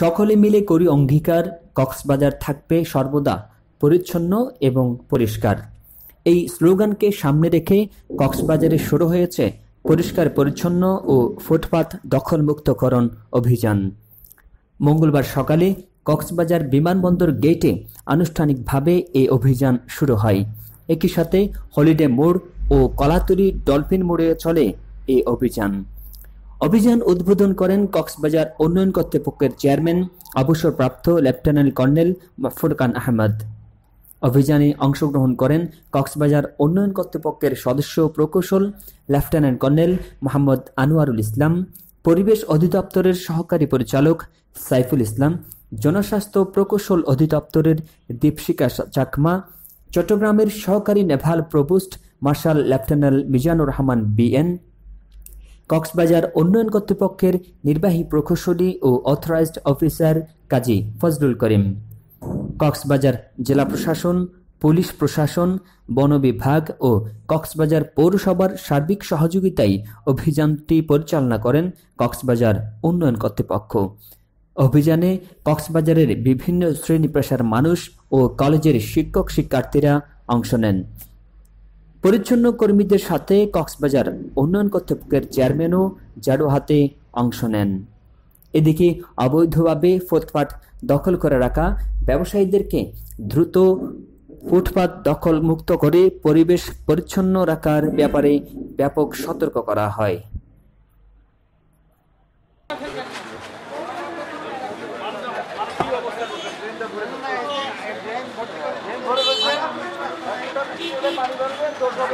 সকলে মিলে করি অঙ্গীকার কক্সবাজার থাকবে সর্বদা পরিচ্ছন্ন এবং পরিষ্কার এই স্লোগানকে সামনে রেখে কক্সবাজারে শুরু হয়েছে পরিষ্কার পরিচ্ছন্ন ও ফুটপাত দখলমুক্তকরণ অভিযান মঙ্গলবার সকালে কক্সবাজার বিমানবন্দর গেটে আনুষ্ঠানিকভাবে এ অভিযান শুরু হয় একই সাথে হলিডে মোড় ও কলাতুরি ডলফিন মোড়ে চলে এ অভিযান অভিযান উদ্বোধন করেন কক্সবাজার উন্নয়ন কর্তৃপক্ষের চেয়ারম্যান অবসরপ্রাপ্ত লেফটেন্যান্ট কর্নেল ফুরকান আহমদ অভিযানে অংশগ্রহণ করেন কক্সবাজার উন্নয়ন কর্তৃপক্ষের সদস্য প্রকৌশল লেফটেন্যান্ট কর্নেল মোহাম্মদ আনোয়ারুল ইসলাম পরিবেশ অধিদপ্তরের সহকারী পরিচালক সাইফুল ইসলাম জনস্বাস্থ্য প্রকৌশল অধিদপ্তরের দীপশিকা চাকমা চট্টগ্রামের সহকারী naval provost marshal lieutenant Mizanur Rahman BN Cox's Bazar উন্নয়ন কর্তৃপক্ষের নির্বাহী প্রকৌশলী ও অথরাইজড অফিসার কাজী ফজলুল করিম কক্সবাজার জেলা প্রশাসন পুলিশ প্রশাসন বন বিভাগ ও কক্সবাজার পৌরসভার সার্বিক সহযোগিতায় অভিযানটি পরিচালনা করেন কক্সবাজার উন্নয়ন কর্তৃপক্ষ অভিযানে কক্সবাজারের বিভিন্ন শ্রেণী পেশার মানুষ ও কলেজের শিক্ষক শিক্ষার্থীরা অংশ নেন পরিচ্ছন্ন কর্মীদের সাথে কক্সবাজার উন্নয়ন কর্তৃপক্ষের চেয়ারম্যানও জাডো হাতে অংশ নেন এদিকে অবৈধভাবে ফুটপাত দখল করে রাখা ব্যবসায়ীদেরকে দ্রুত ফুটপাত দখল মুক্ত করে পরিবেশ পরিচ্ছন্ন রাখার ব্যাপারে ব্যাপক সতর্ক করা হয় ভরে পানি ধরবেন